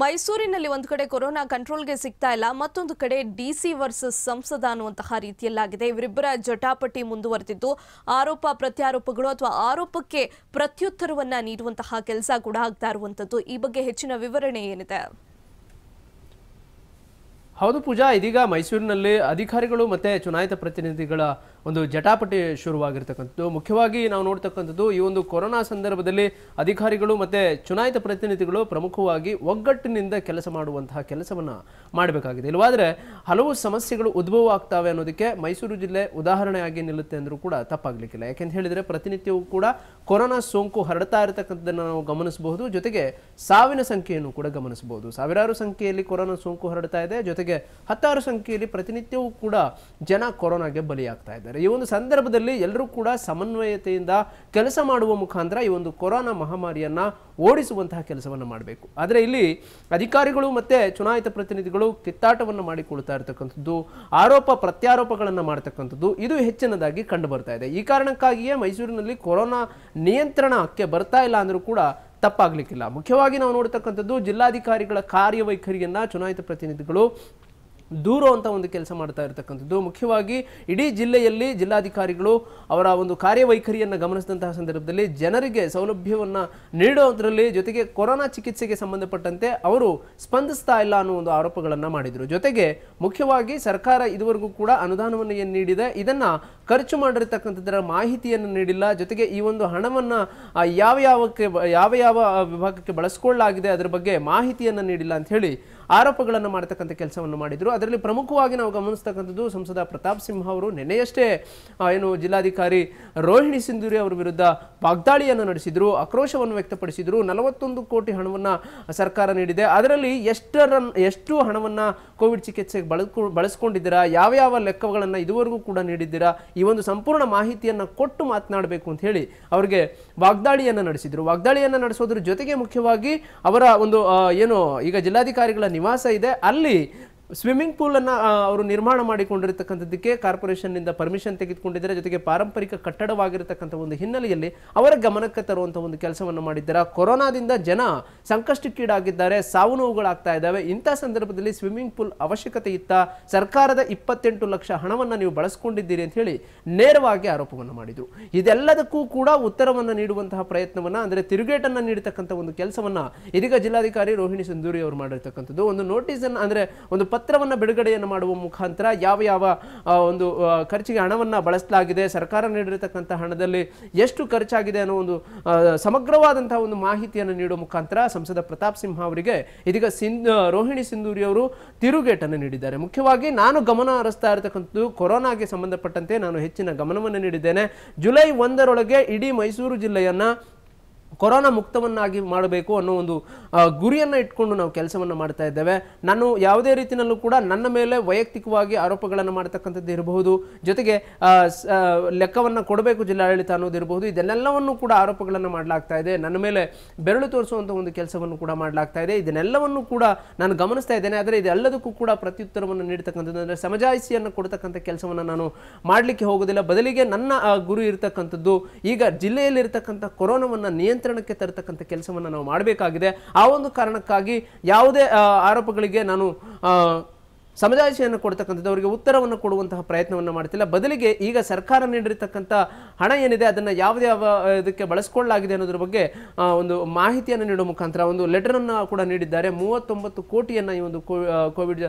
ಮೈಸೂರಿನಲ್ಲಿ ಒಂದು ಕಡೆ ಕೊರೋನಾ ಕಂಟ್ರೋಲ್ಗೆ ಸಿಗ್ತಾ ಇಲ್ಲ ಮತ್ತೊಂದು ಕಡೆ ಡಿಸಿ ವರ್ಸಸ್ ಸಂಸದ ಅನ್ನುವಂತಹ ರೀತಿಯಲ್ಲಾಗಿದೆ ಇವರಿಬ್ಬರ ಜಟಾಪಟಿ ಮುಂದುವರೆದಿದ್ದು ಆರೋಪ ಪ್ರತ್ಯಾರೋಪಗಳು ಅಥವಾ ಆರೋಪಕ್ಕೆ ಪ್ರತ್ಯುತ್ತರವನ್ನ ನೀಡುವಂತಹ ಕೆಲಸ ಕೂಡ ಆಗ್ತಾ ಇರುವಂತದ್ದು ಈ ಬಗ್ಗೆ ಹೆಚ್ಚಿನ ವಿವರಣೆ ಏನಿದೆ ಹೌದು ಪೂಜಾ ಇದೀಗ ಮೈಸೂರಿನಲ್ಲಿ ಅಧಿಕಾರಿಗಳು ಮತ್ತೆ ಚುನಾಯಿತ ಪ್ರತಿನಿಧಿಗಳ ಒಂದು ಜಟಾಪಟಿ ಶುರುವಾಗಿರ್ತಕ್ಕಂಥದ್ದು ಮುಖ್ಯವಾಗಿ ನಾವು ನೋಡ್ತಕ್ಕಂಥದ್ದು ಈ ಒಂದು ಕೊರೋನಾ ಸಂದರ್ಭದಲ್ಲಿ ಅಧಿಕಾರಿಗಳು ಮತ್ತು ಚುನಾಯಿತ ಪ್ರತಿನಿಧಿಗಳು ಪ್ರಮುಖವಾಗಿ ಒಗ್ಗಟ್ಟಿನಿಂದ ಕೆಲಸ ಮಾಡುವಂತಹ ಕೆಲಸವನ್ನು ಮಾಡಬೇಕಾಗಿದೆ ಇಲ್ಲವಾದರೆ ಹಲವು ಸಮಸ್ಯೆಗಳು ಉದ್ಭವ ಆಗ್ತವೆ ಅನ್ನೋದಕ್ಕೆ ಮೈಸೂರು ಜಿಲ್ಲೆ ಉದಾಹರಣೆಯಾಗಿ ನಿಲ್ಲುತ್ತೆ ಅಂದರೂ ಕೂಡ ತಪ್ಪಾಗಲಿಕ್ಕಿಲ್ಲ ಯಾಕೆಂತ ಹೇಳಿದರೆ ಪ್ರತಿನಿತ್ಯವೂ ಕೂಡ ಕೊರೋನಾ ಸೋಂಕು ಹರಡ್ತಾ ಇರತಕ್ಕಂಥದ್ದನ್ನು ನಾವು ಗಮನಿಸಬಹುದು ಜೊತೆಗೆ ಸಾವಿನ ಸಂಖ್ಯೆಯನ್ನು ಕೂಡ ಗಮನಿಸಬಹುದು ಸಾವಿರಾರು ಸಂಖ್ಯೆಯಲ್ಲಿ ಕೊರೋನಾ ಸೋಂಕು ಹರಡ್ತಾ ಇದೆ ಜೊತೆಗೆ ಹತ್ತಾರು ಸಂಖ್ಯೆಯಲ್ಲಿ ಪ್ರತಿನಿತ್ಯವೂ ಕೂಡ ಜನ ಕೊರೋನಾಗೆ ಬಲಿಯಾಗ್ತಾ ಇದೆ ಈ ಒಂದು ಸಂದರ್ಭದಲ್ಲಿ ಎಲ್ಲರೂ ಕೂಡ ಸಮನ್ವಯತೆಯಿಂದ ಕೆಲಸ ಮಾಡುವ ಮುಖಾಂತರ ಈ ಒಂದು ಕೊರೋನಾ ಮಹಾಮಾರಿಯನ್ನ ಓಡಿಸುವಂತಹ ಕೆಲಸವನ್ನು ಮಾಡಬೇಕು ಆದರೆ ಇಲ್ಲಿ ಅಧಿಕಾರಿಗಳು ಮತ್ತೆ ಚುನಾಯಿತ ಪ್ರತಿನಿಧಿಗಳು ಕಿತ್ತಾಟವನ್ನು ಮಾಡಿಕೊಳ್ತಾ ಇರತಕ್ಕಂಥದ್ದು ಆರೋಪ ಪ್ರತ್ಯಾರೋಪಗಳನ್ನು ಮಾಡತಕ್ಕಂಥದ್ದು ಇದು ಹೆಚ್ಚಿನದಾಗಿ ಕಂಡು ಬರ್ತಾ ಇದೆ ಈ ಕಾರಣಕ್ಕಾಗಿಯೇ ಮೈಸೂರಿನಲ್ಲಿ ಕೊರೋನಾ ನಿಯಂತ್ರಣಕ್ಕೆ ಬರ್ತಾ ಇಲ್ಲ ಅಂದರೂ ಕೂಡ ತಪ್ಪಾಗಲಿಕ್ಕಿಲ್ಲ ಮುಖ್ಯವಾಗಿ ನಾವು ನೋಡ್ತಕ್ಕಂಥದ್ದು ಜಿಲ್ಲಾಧಿಕಾರಿಗಳ ಕಾರ್ಯವೈಖರಿಯನ್ನು ಚುನಾಯಿತ ಪ್ರತಿನಿಧಿಗಳು ದೂರೋ ಅಂತ ಒಂದು ಕೆಲಸ ಮಾಡ್ತಾ ಇರತಕ್ಕಂಥದ್ದು ಮುಖ್ಯವಾಗಿ ಇಡೀ ಜಿಲ್ಲೆಯಲ್ಲಿ ಜಿಲ್ಲಾಧಿಕಾರಿಗಳು ಅವರ ಒಂದು ಕಾರ್ಯವೈಖರಿಯನ್ನು ಗಮನಿಸಿದಂತಹ ಸಂದರ್ಭದಲ್ಲಿ ಜನರಿಗೆ ಸೌಲಭ್ಯವನ್ನು ನೀಡೋದರಲ್ಲಿ ಜೊತೆಗೆ ಕೊರೋನಾ ಚಿಕಿತ್ಸೆಗೆ ಸಂಬಂಧಪಟ್ಟಂತೆ ಅವರು ಸ್ಪಂದಿಸ್ತಾ ಇಲ್ಲ ಅನ್ನೋ ಒಂದು ಆರೋಪಗಳನ್ನು ಮಾಡಿದರು ಜೊತೆಗೆ ಮುಖ್ಯವಾಗಿ ಸರ್ಕಾರ ಇದುವರೆಗೂ ಕೂಡ ಅನುದಾನವನ್ನು ಏನು ನೀಡಿದೆ ಇದನ್ನು ಖರ್ಚು ಮಾಡಿರ್ತಕ್ಕಂಥದ್ದರ ಮಾಹಿತಿಯನ್ನು ನೀಡಿಲ್ಲ ಜೊತೆಗೆ ಈ ಒಂದು ಹಣವನ್ನು ಯಾವ ಯಾವಕ್ಕೆ ಯಾವ ಯಾವ ವಿಭಾಗಕ್ಕೆ ಬಳಸ್ಕೊಳ್ಳಲಾಗಿದೆ ಅದರ ಬಗ್ಗೆ ಮಾಹಿತಿಯನ್ನು ನೀಡಿಲ್ಲ ಅಂತ ಹೇಳಿ ಆರೋಪಗಳನ್ನು ಮಾಡತಕ್ಕಂಥ ಕೆಲಸವನ್ನು ಮಾಡಿದರು ಅದರಲ್ಲಿ ಪ್ರಮುಖವಾಗಿ ನಾವು ಗಮನಿಸ್ತಕ್ಕಂಥದ್ದು ಸಂಸದ ಪ್ರತಾಪ್ ಸಿಂಹ ಅವರು ನೆನೆಯಷ್ಟೇ ಏನು ಜಿಲ್ಲಾಧಿಕಾರಿ ರೋಹಿಣಿ ಸಿಂಧೂರಿ ಅವರ ವಿರುದ್ಧ ವಾಗ್ದಾಳಿಯನ್ನು ನಡೆಸಿದರು ಆಕ್ರೋಶವನ್ನು ವ್ಯಕ್ತಪಡಿಸಿದರು ನಲವತ್ತೊಂದು ಕೋಟಿ ಹಣವನ್ನು ಸರ್ಕಾರ ನೀಡಿದೆ ಅದರಲ್ಲಿ ಎಷ್ಟರ ಎಷ್ಟು ಹಣವನ್ನು ಕೋವಿಡ್ ಚಿಕಿತ್ಸೆಗೆ ಬಳಸ್ಕೊ ಬಳಸ್ಕೊಂಡಿದ್ದೀರಾ ಯಾವ ಯಾವ ಲೆಕ್ಕಗಳನ್ನು ಇದುವರೆಗೂ ಕೂಡ ನೀಡಿದ್ದೀರಾ ಈ ಒಂದು ಸಂಪೂರ್ಣ ಮಾಹಿತಿಯನ್ನು ಕೊಟ್ಟು ಮಾತನಾಡಬೇಕು ಅಂತ ಹೇಳಿ ಅವರಿಗೆ ವಾಗ್ದಾಳಿಯನ್ನು ನಡೆಸಿದರು ವಾಗ್ದಾಳಿಯನ್ನು ನಡೆಸೋದ್ರ ಜೊತೆಗೆ ಮುಖ್ಯವಾಗಿ ಅವರ ಒಂದು ಏನು ಈಗ ಜಿಲ್ಲಾಧಿಕಾರಿಗಳ ನಿವಾಸ ಇದೆ ಅಲ್ಲಿ ಸ್ವಿಮ್ಮಿಂಗ್ ಪೂಲನ್ನು ಅವರು ನಿರ್ಮಾಣ ಮಾಡಿಕೊಂಡಿರತಕ್ಕಂಥದ್ದಕ್ಕೆ ನಿಂದ ಪರ್ಮಿಷನ್ ತೆಗೆದುಕೊಂಡಿದ್ದಾರೆ ಜೊತೆಗೆ ಪಾರಂಪರಿಕ ಕಟ್ಟಡವಾಗಿರತಕ್ಕಂಥ ಒಂದು ಹಿನ್ನೆಲೆಯಲ್ಲಿ ಅವರ ಗಮನಕ್ಕೆ ತರುವಂಥ ಒಂದು ಕೆಲಸವನ್ನು ಮಾಡಿದ್ದಾರೆ ಕೊರೋನಾದಿಂದ ಜನ ಸಂಕಷ್ಟಕ್ಕೀಡಾಗಿದ್ದಾರೆ ಸಾವು ನೋವುಗಳಾಗ್ತಾ ಇದ್ದಾವೆ ಇಂಥ ಸಂದರ್ಭದಲ್ಲಿ ಸ್ವಿಮ್ಮಿಂಗ್ ಪೂಲ್ ಅವಶ್ಯಕತೆ ಇತ್ತ ಸರ್ಕಾರದ ಇಪ್ಪತ್ತೆಂಟು ಲಕ್ಷ ಹಣವನ್ನು ನೀವು ಬಳಸ್ಕೊಂಡಿದ್ದೀರಿ ಅಂತ ಹೇಳಿ ನೇರವಾಗಿ ಆರೋಪವನ್ನು ಮಾಡಿದರು ಇದೆಲ್ಲದಕ್ಕೂ ಕೂಡ ಉತ್ತರವನ್ನು ನೀಡುವಂತಹ ಪ್ರಯತ್ನವನ್ನು ಅಂದರೆ ತಿರುಗೇಟನ್ನು ನೀಡತಕ್ಕಂಥ ಒಂದು ಕೆಲಸವನ್ನು ಇದೀಗ ಜಿಲ್ಲಾಧಿಕಾರಿ ರೋಹಿಣಿ ಸಿಂಧೂರಿ ಅವರು ಮಾಡಿರ್ತಕ್ಕಂಥದ್ದು ಒಂದು ನೋಟಿಸನ್ನು ಅಂದರೆ ಒಂದು ಪತ್ರವನ್ನು ಬಿಡುಗಡೆಯನ್ನು ಮಾಡುವ ಮುಖಾಂತರ ಯಾವ ಯಾವ ಒಂದು ಖರ್ಚಿಗೆ ಹಣವನ್ನು ಬಳಸಲಾಗಿದೆ ಸರ್ಕಾರ ನೀಡಿರತಕ್ಕಂಥ ಹಣದಲ್ಲಿ ಎಷ್ಟು ಖರ್ಚಾಗಿದೆ ಅನ್ನೋ ಒಂದು ಸಮಗ್ರವಾದಂತಹ ಒಂದು ಮಾಹಿತಿಯನ್ನು ನೀಡುವ ಮುಖಾಂತರ ಸಂಸದ ಪ್ರತಾಪ್ ಸಿಂಹ ಅವರಿಗೆ ಇದೀಗ ಸಿಂಧ್ ರೋಹಿಣಿ ಸಿಂಧೂರಿ ಅವರು ತಿರುಗೇಟನ್ನು ನೀಡಿದ್ದಾರೆ ಮುಖ್ಯವಾಗಿ ನಾನು ಗಮನ ಹರಿಸ್ತಾ ಇರತಕ್ಕಂಥದ್ದು ಕೊರೋನಾಗೆ ಸಂಬಂಧಪಟ್ಟಂತೆ ನಾನು ಹೆಚ್ಚಿನ ಗಮನವನ್ನು ನೀಡಿದ್ದೇನೆ ಜುಲೈ ಒಂದರೊಳಗೆ ಇಡೀ ಮೈಸೂರು ಜಿಲ್ಲೆಯನ್ನು ಕೊರೋನಾ ಮುಕ್ತವನ್ನಾಗಿ ಮಾಡಬೇಕು ಅನ್ನೋ ಒಂದು ಗುರಿಯನ್ನು ಇಟ್ಕೊಂಡು ನಾವು ಕೆಲಸವನ್ನು ಮಾಡ್ತಾ ಇದ್ದೇವೆ ನಾನು ಯಾವುದೇ ರೀತಿಯಲ್ಲೂ ಕೂಡ ನನ್ನ ಮೇಲೆ ವೈಯಕ್ತಿಕವಾಗಿ ಆರೋಪಗಳನ್ನು ಮಾಡತಕ್ಕಂಥದ್ದು ಇರಬಹುದು ಜೊತೆಗೆ ಲೆಕ್ಕವನ್ನು ಕೊಡಬೇಕು ಜಿಲ್ಲಾಡಳಿತ ಅನ್ನೋದು ಇರಬಹುದು ಇದನ್ನೆಲ್ಲವನ್ನು ಕೂಡ ಆರೋಪಗಳನ್ನು ಮಾಡಲಾಗ್ತಾ ಇದೆ ನನ್ನ ಮೇಲೆ ಬೆರಳು ತೋರಿಸುವಂಥ ಒಂದು ಕೆಲಸವನ್ನು ಕೂಡ ಮಾಡಲಾಗ್ತಾ ಇದೆ ಇದನ್ನೆಲ್ಲವನ್ನು ಕೂಡ ನಾನು ಗಮನಿಸ್ತಾ ಇದ್ದೇನೆ ಆದರೆ ಇದೆಲ್ಲದಕ್ಕೂ ಕೂಡ ಪ್ರತ್ಯುತ್ತರವನ್ನು ನೀಡತಕ್ಕಂಥದ್ದು ಅಂದರೆ ಸಮಜಾಯಿಸಿಯನ್ನು ಕೊಡತಕ್ಕಂಥ ಕೆಲಸವನ್ನು ನಾನು ಮಾಡಲಿಕ್ಕೆ ಹೋಗೋದಿಲ್ಲ ಬದಲಿಗೆ ನನ್ನ ಗುರಿ ಇರತಕ್ಕಂಥದ್ದು ಈಗ ಜಿಲ್ಲೆಯಲ್ಲಿ ಕೊರೋನಾವನ್ನು ನಿಯಂತ್ರಣ ನಿಯಂತ್ರಣಕ್ಕೆ ತರತಕ್ಕಂಥ ಕೆಲಸವನ್ನು ನಾವು ಮಾಡಬೇಕಾಗಿದೆ ಆ ಒಂದು ಕಾರಣಕ್ಕಾಗಿ ಯಾವುದೇ ಆರೋಪಗಳಿಗೆ ನಾನು ಸಮಜಾಯಿಷಿಯನ್ನು ಕೊಡ್ತಕ್ಕಂಥದ್ದು ಅವರಿಗೆ ಉತ್ತರವನ್ನು ಕೊಡುವಂತಹ ಪ್ರಯತ್ನವನ್ನು ಮಾಡ್ತಿಲ್ಲ ಬದಲಿಗೆ ಈಗ ಸರ್ಕಾರ ನೀಡಿರ್ತಕ್ಕಂಥ ಹಣ ಏನಿದೆ ಅದನ್ನು ಯಾವುದೇ ಯಾವ ಇದಕ್ಕೆ ಬಳಸ್ಕೊಳ್ಳಲಾಗಿದೆ ಅನ್ನೋದ್ರ ಬಗ್ಗೆ ಒಂದು ಮಾಹಿತಿಯನ್ನು ನೀಡುವ ಮುಖಾಂತರ ಒಂದು ಲೆಟರನ್ನು ಕೂಡ ನೀಡಿದ್ದಾರೆ ಮೂವತ್ತೊಂಬತ್ತು ಕೋಟಿಯನ್ನು ಈ ಒಂದು ಕೋವಿಡ್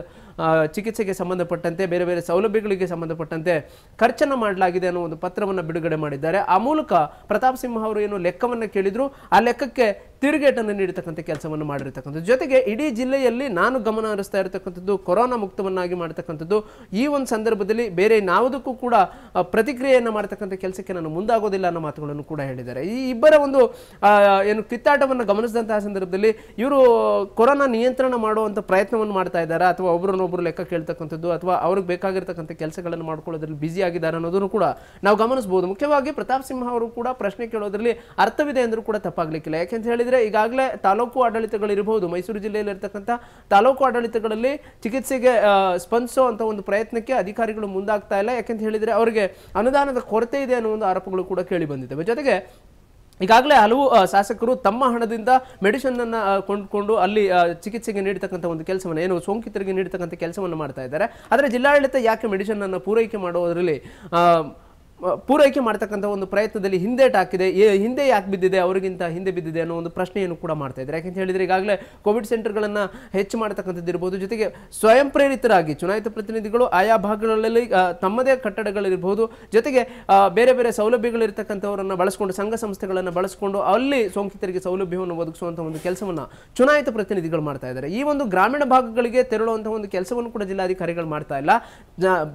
ಚಿಕಿತ್ಸೆಗೆ ಸಂಬಂಧಪಟ್ಟಂತೆ ಬೇರೆ ಬೇರೆ ಸೌಲಭ್ಯಗಳಿಗೆ ಸಂಬಂಧಪಟ್ಟಂತೆ ಖರ್ಚನ್ನು ಮಾಡಲಾಗಿದೆ ಅನ್ನೋ ಒಂದು ಪತ್ರವನ್ನು ಬಿಡುಗಡೆ ಮಾಡಿದ್ದಾರೆ ಆ ಮೂಲಕ ಪ್ರತಾಪ್ ಸಿಂಹ ಅವರು ಏನು ಲೆಕ್ಕವನ್ನು ಕೇಳಿದ್ರು ಆ ಲೆಕ್ಕಕ್ಕೆ ತಿರುಗೇಟನ್ನು ನೀಡತಕ್ಕಂಥ ಕೆಲಸವನ್ನು ಮಾಡಿರ್ತಕ್ಕಂಥದ್ದು ಜೊತೆಗೆ ಇಡೀ ಜಿಲ್ಲೆಯಲ್ಲಿ ನಾನು ಗಮನ ಹರಿಸ್ತಾ ಇರತಕ್ಕಂಥದ್ದು ಕೊರೋನಾ ಮುಕ್ತವನ್ನಾಗಿ ಮಾಡತಕ್ಕಂಥದ್ದು ಈ ಒಂದು ಸಂದರ್ಭದಲ್ಲಿ ಬೇರೆ ಯಾವುದಕ್ಕೂ ಕೂಡ ಪ್ರತಿಕ್ರಿಯೆಯನ್ನು ಮಾಡತಕ್ಕಂಥ ಕೆಲಸಕ್ಕೆ ನಾನು ಮುಂದಾಗೋದಿಲ್ಲ ಅನ್ನೋ ಮಾತುಗಳನ್ನು ಕೂಡ ಹೇಳಿದ್ದಾರೆ ಈ ಇಬ್ಬರ ಒಂದು ಏನು ಕಿತ್ತಾಟವನ್ನು ಗಮನಿಸಿದಂತಹ ಸಂದರ್ಭದಲ್ಲಿ ಇವರು ಕೊರೋನಾ ನಿಯಂತ್ರಣ ಮಾಡುವಂಥ ಪ್ರಯತ್ನವನ್ನು ಮಾಡ್ತಾ ಇದ್ದಾರೆ ಅಥವಾ ಒಬ್ಬರನ್ನೊಬ್ಬರು ಲೆಕ್ಕ ಕೇಳ್ತಕ್ಕಂಥದ್ದು ಅಥವಾ ಅವ್ರಿಗೆ ಬೇಕಾಗಿರ್ತಕ್ಕಂಥ ಕೆಲಸಗಳನ್ನು ಮಾಡ್ಕೊಳ್ಳೋದ್ರಲ್ಲಿ ಬ್ಯುಸಿ ಆಗಿದ್ದಾರೆ ಅನ್ನೋದನ್ನು ಕೂಡ ನಾವು ಗಮನಿಸಬಹುದು ಮುಖ್ಯವಾಗಿ ಪ್ರತಾಪ್ ಸಿಂಹ ಅವರು ಕೂಡ ಪ್ರಶ್ನೆ ಕೇಳೋದ್ರಲ್ಲಿ ಅರ್ಥವಿದೆ ಅಂದರೂ ಕೂಡ ತಪ್ಪಾಗ್ಲಿಕ್ಕಿಲ್ಲ ಯಾಕೆಂತ ಹೇಳಿದ್ರೆ ಈಗಾಗಲೇ ತಾಲೂಕು ಇರಬಹುದು ಮೈಸೂರು ಜಿಲ್ಲೆಯಲ್ಲಿ ಇರತಕ್ಕಂಥ ತಾಲೂಕು ಆಡಳಿತಗಳಲ್ಲಿ ಚಿಕಿತ್ಸೆಗೆ ಸ್ಪಂದಿಸೋ ಅಂತ ಒಂದು ಪ್ರಯತ್ನಕ್ಕೆ ಅಧಿಕಾರಿಗಳು ಮುಂದಾಗ್ತಾ ಇಲ್ಲ ಯಾಕೆಂತ ಹೇಳಿದ್ರೆ ಅವರಿಗೆ ಅನುದಾನದ ಕೊರತೆ ಇದೆ ಅನ್ನೋ ಒಂದು ಆರೋಪಗಳು ಕೂಡ ಕೇಳಿ ಬಂದಿದೆ ಜೊತೆಗೆ ಈಗಾಗಲೇ ಹಲವು ಶಾಸಕರು ತಮ್ಮ ಹಣದಿಂದ ಮೆಡಿಸಿನ್ ಅನ್ನ ಕೊಂಡುಕೊಂಡು ಅಲ್ಲಿ ಚಿಕಿತ್ಸೆಗೆ ನೀಡತಕ್ಕಂಥ ಒಂದು ಕೆಲಸವನ್ನು ಏನು ಸೋಂಕಿತರಿಗೆ ನೀಡತಕ್ಕಂಥ ಕೆಲಸವನ್ನು ಮಾಡ್ತಾ ಇದ್ದಾರೆ ಆದರೆ ಜಿಲ್ಲಾಡಳಿತ ಯಾಕೆ ಮೆಡಿಸಿನ್ ಅನ್ನು ಪೂರೈಕೆ ಮಾಡುವುದರಲ್ಲಿ ಪೂರೈಕೆ ಮಾಡ್ತಕ್ಕಂಥ ಒಂದು ಪ್ರಯತ್ನದಲ್ಲಿ ಹಿಂದೇಟಾಕಿದೆ ಹಿಂದೆ ಯಾಕೆ ಬಿದ್ದಿದೆ ಅವರಿಗಿಂತ ಹಿಂದೆ ಬಿದ್ದಿದೆ ಅನ್ನೋ ಒಂದು ಪ್ರಶ್ನೆಯನ್ನು ಕೂಡ ಮಾಡ್ತಾ ಇದ್ದಾರೆ ಯಾಕೆಂತ ಹೇಳಿದರೆ ಈಗಾಗಲೇ ಕೋವಿಡ್ ಸೆಂಟರ್ಗಳನ್ನು ಹೆಚ್ಚು ಮಾಡ್ತಕ್ಕಂಥದ್ದು ಇರ್ಬೋದು ಜೊತೆಗೆ ಸ್ವಯಂ ಪ್ರೇರಿತರಾಗಿ ಚುನಾಯಿತ ಪ್ರತಿನಿಧಿಗಳು ಆಯಾ ಭಾಗಗಳಲ್ಲಿ ತಮ್ಮದೇ ಕಟ್ಟಡಗಳಿರ್ಬೋದು ಜೊತೆಗೆ ಬೇರೆ ಬೇರೆ ಸೌಲಭ್ಯಗಳಿರ್ತಕ್ಕಂಥವರನ್ನು ಬಳಸ್ಕೊಂಡು ಸಂಘ ಸಂಸ್ಥೆಗಳನ್ನು ಬಳಸ್ಕೊಂಡು ಅಲ್ಲಿ ಸೋಂಕಿತರಿಗೆ ಸೌಲಭ್ಯವನ್ನು ಒದಗಿಸುವಂಥ ಒಂದು ಕೆಲಸವನ್ನು ಚುನಾಯಿತ ಪ್ರತಿನಿಧಿಗಳು ಮಾಡ್ತಾ ಇದ್ದಾರೆ ಈ ಒಂದು ಗ್ರಾಮೀಣ ಭಾಗಗಳಿಗೆ ತೆರಳುವಂಥ ಒಂದು ಕೆಲಸವನ್ನು ಕೂಡ ಜಿಲ್ಲಾಧಿಕಾರಿಗಳು ಮಾಡ್ತಾ ಇಲ್ಲ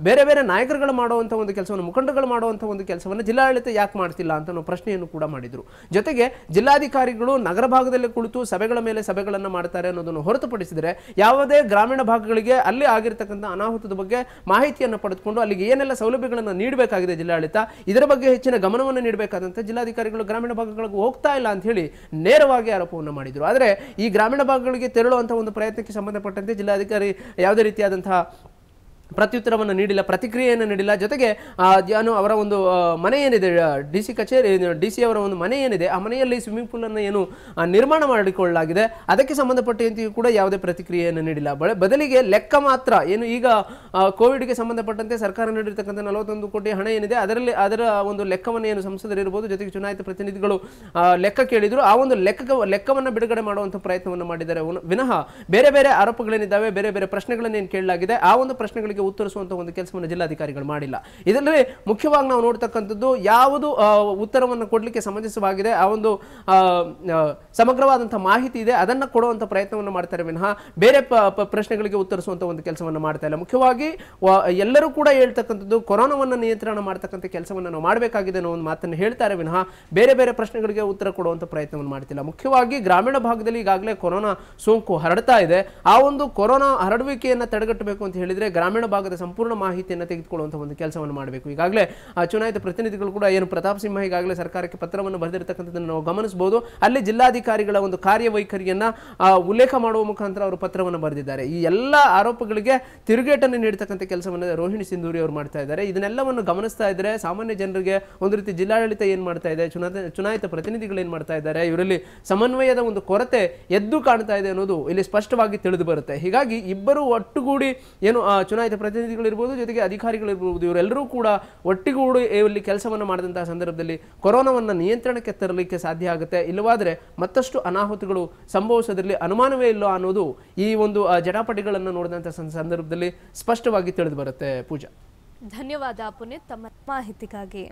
ಬೇರೆ ಬೇರೆ ನಾಯಕರುಗಳು ಮಾಡುವಂಥ ಒಂದು ಕೆಲಸವನ್ನು ಮುಖಂಡಗಳು ಮಾಡುವ ಮಾಡುವಂಥ ಒಂದು ಕೆಲಸವನ್ನು ಜಿಲ್ಲಾಡಳಿತ ಯಾಕೆ ಮಾಡ್ತಿಲ್ಲ ಅಂತ ಪ್ರಶ್ನೆಯನ್ನು ಕೂಡ ಮಾಡಿದರು ಜೊತೆಗೆ ಜಿಲ್ಲಾಧಿಕಾರಿಗಳು ನಗರ ಭಾಗದಲ್ಲಿ ಕುಳಿತು ಸಭೆಗಳ ಮೇಲೆ ಸಭೆಗಳನ್ನು ಮಾಡ್ತಾರೆ ಅನ್ನೋದನ್ನು ಹೊರತುಪಡಿಸಿದರೆ ಯಾವುದೇ ಗ್ರಾಮೀಣ ಭಾಗಗಳಿಗೆ ಅಲ್ಲಿ ಆಗಿರತಕ್ಕಂಥ ಅನಾಹುತದ ಬಗ್ಗೆ ಮಾಹಿತಿಯನ್ನು ಪಡೆದುಕೊಂಡು ಅಲ್ಲಿಗೆ ಏನೆಲ್ಲ ಸೌಲಭ್ಯಗಳನ್ನು ನೀಡಬೇಕಾಗಿದೆ ಜಿಲ್ಲಾಡಳಿತ ಇದರ ಬಗ್ಗೆ ಹೆಚ್ಚಿನ ಗಮನವನ್ನು ನೀಡಬೇಕಾದಂಥ ಜಿಲ್ಲಾಧಿಕಾರಿಗಳು ಗ್ರಾಮೀಣ ಭಾಗಗಳಿಗೆ ಹೋಗ್ತಾ ಇಲ್ಲ ಅಂತ ಹೇಳಿ ನೇರವಾಗಿ ಆರೋಪವನ್ನು ಮಾಡಿದರು ಆದರೆ ಈ ಗ್ರಾಮೀಣ ಭಾಗಗಳಿಗೆ ತೆರಳುವಂಥ ಒಂದು ಪ್ರಯತ್ನಕ್ಕೆ ಸಂಬಂಧಪಟ್ಟಂತೆ ಜಿಲ್ಲಾಧಿಕಾರಿ ಯಾವುದೇ ರೀತಿಯಾದಂತಹ ಪ್ರತ್ಯುತ್ತರವನ್ನು ನೀಡಿಲ್ಲ ಪ್ರತಿಕ್ರಿಯೆಯನ್ನು ನೀಡಿಲ್ಲ ಜೊತೆಗೆ ಏನು ಅವರ ಒಂದು ಮನೆ ಏನಿದೆ ಡಿ ಸಿ ಕಚೇರಿ ಡಿ ಸಿ ಅವರ ಒಂದು ಮನೆ ಏನಿದೆ ಆ ಮನೆಯಲ್ಲಿ ಸ್ವಿಮ್ಮಿಂಗ್ ಪೂಲನ್ನು ಏನು ನಿರ್ಮಾಣ ಮಾಡಿಕೊಳ್ಳಲಾಗಿದೆ ಅದಕ್ಕೆ ಸಂಬಂಧಪಟ್ಟಂತೆಯೂ ಕೂಡ ಯಾವುದೇ ಪ್ರತಿಕ್ರಿಯೆಯನ್ನು ನೀಡಿಲ್ಲ ಬದಲಿಗೆ ಲೆಕ್ಕ ಮಾತ್ರ ಏನು ಈಗ ಕೋವಿಡ್ಗೆ ಸಂಬಂಧಪಟ್ಟಂತೆ ಸರ್ಕಾರ ನೀಡಿರ್ತಕ್ಕಂಥ ನಲವತ್ತೊಂದು ಕೋಟಿ ಹಣ ಏನಿದೆ ಅದರಲ್ಲಿ ಅದರ ಒಂದು ಲೆಕ್ಕವನ್ನು ಏನು ಸಂಸದರಿರ್ಬೋದು ಜೊತೆಗೆ ಚುನಾಯಿತ ಪ್ರತಿನಿಧಿಗಳು ಲೆಕ್ಕ ಕೇಳಿದ್ರು ಆ ಒಂದು ಲೆಕ್ಕ ಲೆಕ್ಕವನ್ನು ಬಿಡುಗಡೆ ಮಾಡುವಂಥ ಪ್ರಯತ್ನವನ್ನು ಮಾಡಿದ್ದಾರೆ ವಿನಃ ಬೇರೆ ಬೇರೆ ಆರೋಪಗಳೇನಿದ್ದಾವೆ ಬೇರೆ ಬೇರೆ ಏನು ಕೇಳಲಾಗಿದೆ ಆ ಒಂದು ಪ್ರಶ್ನೆಗಳಿಗೆ ಪ್ರಶ್ನೆಗೆ ಒಂದು ಕೆಲಸವನ್ನು ಜಿಲ್ಲಾಧಿಕಾರಿಗಳು ಮಾಡಿಲ್ಲ ಇದರಲ್ಲಿ ಮುಖ್ಯವಾಗಿ ನಾವು ನೋಡ್ತಕ್ಕಂಥದ್ದು ಯಾವುದು ಉತ್ತರವನ್ನು ಕೊಡಲಿಕ್ಕೆ ಸಮಂಜಸವಾಗಿದೆ ಆ ಒಂದು ಸಮಗ್ರವಾದಂತಹ ಮಾಹಿತಿ ಇದೆ ಅದನ್ನು ಕೊಡುವಂತಹ ಪ್ರಯತ್ನವನ್ನು ಮಾಡ್ತಾರೆ ವಿನಃ ಬೇರೆ ಪ್ರಶ್ನೆಗಳಿಗೆ ಉತ್ತರಿಸುವಂತಹ ಒಂದು ಕೆಲಸವನ್ನು ಮಾಡ್ತಾ ಇಲ್ಲ ಮುಖ್ಯವಾಗಿ ಎಲ್ಲರೂ ಕೂಡ ಹೇಳ್ತಕ್ಕಂಥದ್ದು ಕೊರೋನಾವನ್ನು ನಿಯಂತ್ರಣ ಮಾಡ್ತಕ್ಕಂಥ ಕೆಲಸವನ್ನು ನಾವು ಮಾಡಬೇಕಾಗಿದೆ ಅನ್ನೋ ಒಂದು ಮಾತನ್ನು ಹೇಳ್ತಾರೆ ವಿನಃ ಬೇರೆ ಬೇರೆ ಪ್ರಶ್ನೆಗಳಿಗೆ ಉತ್ತರ ಕೊಡುವಂಥ ಪ್ರಯತ್ನವನ್ನು ಮಾಡ್ತಿಲ್ಲ ಮುಖ್ಯವಾಗಿ ಗ್ರಾಮೀಣ ಭಾಗದಲ್ಲಿ ಈಗಾಗಲೇ ಕೊರೋನಾ ಸೋಂಕು ಹರಡ್ತಾ ಇದೆ ಆ ಒಂದು ಕೊರೋನಾ ಹರಡುವಿಕೆಯನ್ನು ತಡೆಗಟ್ಟಬೇಕು ಅಂತ ಹೇಳಿದರೆ ಗ್ರಾಮೀಣ ಭಾಗದ ಸಂಪೂರ್ಣ ಮಾಹಿತಿಯನ್ನು ತೆಗೆದುಕೊಳ್ಳುವಂತಹ ಒಂದು ಕೆಲಸವನ್ನು ಮಾಡಬೇಕು ಈಗಾಗಲೇ ಚುನಾಯಿತ ಪ್ರತಿನಿಧಿಗಳು ಕೂಡ ಏನು ಪ್ರತಾಪ್ ಸಿಂಹ ಈಗಾಗಲೇ ಸರ್ಕಾರಕ್ಕೆ ಪತ್ರವನ್ನು ಬರೆದಿರತಕ್ಕಂಥದ್ದನ್ನು ನಾವು ಗಮನಿಸಬಹುದು ಅಲ್ಲಿ ಜಿಲ್ಲಾಧಿಕಾರಿಗಳ ಒಂದು ಕಾರ್ಯವೈಖರಿಯನ್ನು ಉಲ್ಲೇಖ ಮಾಡುವ ಮುಖಾಂತರ ಅವರು ಪತ್ರವನ್ನು ಬರೆದಿದ್ದಾರೆ ಈ ಎಲ್ಲ ಆರೋಪಗಳಿಗೆ ತಿರುಗೇಟನ್ನು ನೀಡತಕ್ಕಂಥ ಕೆಲಸವನ್ನು ರೋಹಿಣಿ ಸಿಂಧೂರಿ ಅವರು ಮಾಡ್ತಾ ಇದ್ದಾರೆ ಇದನ್ನೆಲ್ಲವನ್ನು ಗಮನಿಸ್ತಾ ಇದ್ದರೆ ಸಾಮಾನ್ಯ ಜನರಿಗೆ ಒಂದು ರೀತಿ ಜಿಲ್ಲಾಡಳಿತ ಏನು ಮಾಡ್ತಾ ಇದೆ ಚುನಾಯಿತ ಚುನಾಯಿತ ಪ್ರತಿನಿಧಿಗಳು ಏನು ಮಾಡ್ತಾ ಇದ್ದಾರೆ ಇವರಲ್ಲಿ ಸಮನ್ವಯದ ಒಂದು ಕೊರತೆ ಎದ್ದು ಕಾಣ್ತಾ ಇದೆ ಅನ್ನೋದು ಇಲ್ಲಿ ಸ್ಪಷ್ಟವಾಗಿ ತಿಳಿದು ಬರುತ್ತೆ ಹೀಗಾಗಿ ಇಬ್ಬರು ಒಟ್ಟುಗೂಡಿ ಏನು ಚುನಾಯಿತ ಪ್ರತಿನಿಧಿಗಳಿರ್ಬೋದು ಜೊತೆಗೆ ಅಧಿಕಾರಿಗಳಿರ್ಬೋದು ಇವರೆಲ್ಲರೂ ಕೂಡ ಒಟ್ಟಿಗೂಡು ಇಲ್ಲಿ ಕೆಲಸವನ್ನು ಮಾಡಿದಂತಹ ಸಂದರ್ಭದಲ್ಲಿ ಕೊರೋನಾವನ್ನು ನಿಯಂತ್ರಣಕ್ಕೆ ತರಲಿಕ್ಕೆ ಸಾಧ್ಯ ಆಗುತ್ತೆ ಇಲ್ಲವಾದರೆ ಮತ್ತಷ್ಟು ಅನಾಹುತಗಳು ಸಂಭವಿಸೋದ್ರಲ್ಲಿ ಅನುಮಾನವೇ ಇಲ್ಲ ಅನ್ನೋದು ಈ ಒಂದು ಜಟಾಪಟಿಗಳನ್ನು ನೋಡಿದಂಥ ಸಂದರ್ಭದಲ್ಲಿ ಸ್ಪಷ್ಟವಾಗಿ ತಿಳಿದು ಬರುತ್ತೆ ಪೂಜಾ ಧನ್ಯವಾದ ಪುನೀತ್ ತಮ್ಮ ಮಾಹಿತಿಗಾಗಿ